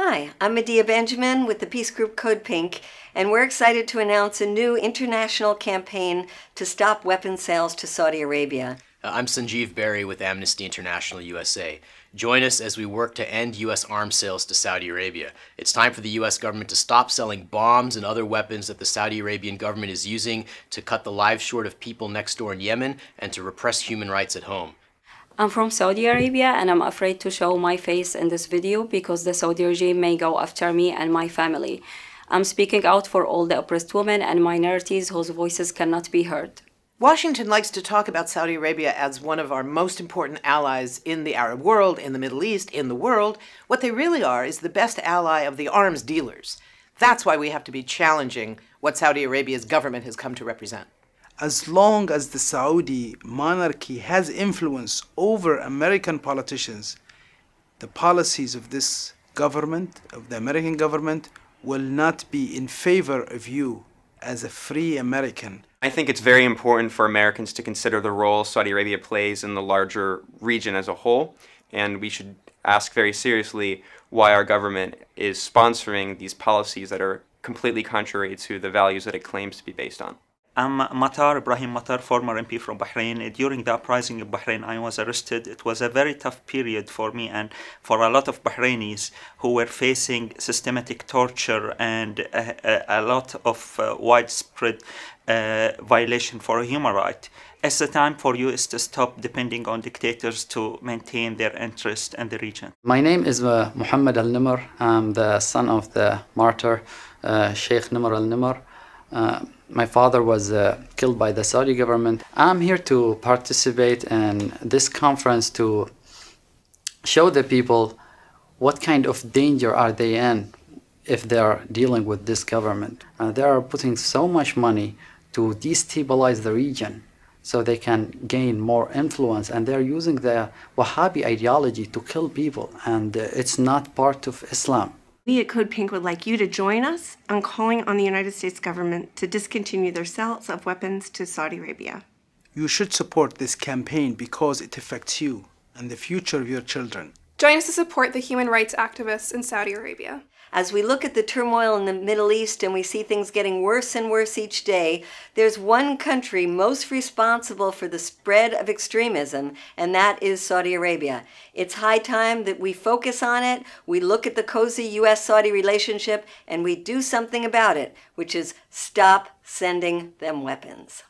Hi, I'm Medea Benjamin with the Peace Group Code Pink, and we're excited to announce a new international campaign to stop weapon sales to Saudi Arabia. Uh, I'm Sanjeev Berry with Amnesty International USA. Join us as we work to end U.S. arms sales to Saudi Arabia. It's time for the U.S. government to stop selling bombs and other weapons that the Saudi Arabian government is using to cut the lives short of people next door in Yemen and to repress human rights at home. I'm from Saudi Arabia and I'm afraid to show my face in this video because the Saudi regime may go after me and my family. I'm speaking out for all the oppressed women and minorities whose voices cannot be heard. Washington likes to talk about Saudi Arabia as one of our most important allies in the Arab world, in the Middle East, in the world. What they really are is the best ally of the arms dealers. That's why we have to be challenging what Saudi Arabia's government has come to represent as long as the Saudi monarchy has influence over American politicians, the policies of this government, of the American government, will not be in favor of you as a free American. I think it's very important for Americans to consider the role Saudi Arabia plays in the larger region as a whole, and we should ask very seriously why our government is sponsoring these policies that are completely contrary to the values that it claims to be based on. I'm um, Matar, Ibrahim Matar, former MP from Bahrain, during the uprising in Bahrain, I was arrested. It was a very tough period for me and for a lot of Bahrainis who were facing systematic torture and a, a, a lot of uh, widespread uh, violation for a human right. It's the time for you is to stop depending on dictators to maintain their interest in the region. My name is uh, Muhammad Al Nimr. I'm the son of the martyr uh, Sheikh Nimr Al Nimr. Uh, my father was uh, killed by the Saudi government. I'm here to participate in this conference to show the people what kind of danger are they in if they are dealing with this government. Uh, they are putting so much money to destabilize the region so they can gain more influence and they're using the Wahhabi ideology to kill people and uh, it's not part of Islam. We at Code Pink would like you to join us on calling on the United States government to discontinue their sales of weapons to Saudi Arabia. You should support this campaign because it affects you and the future of your children. Join us to support the human rights activists in Saudi Arabia. As we look at the turmoil in the Middle East and we see things getting worse and worse each day, there's one country most responsible for the spread of extremism, and that is Saudi Arabia. It's high time that we focus on it, we look at the cozy U.S. Saudi relationship, and we do something about it, which is stop sending them weapons.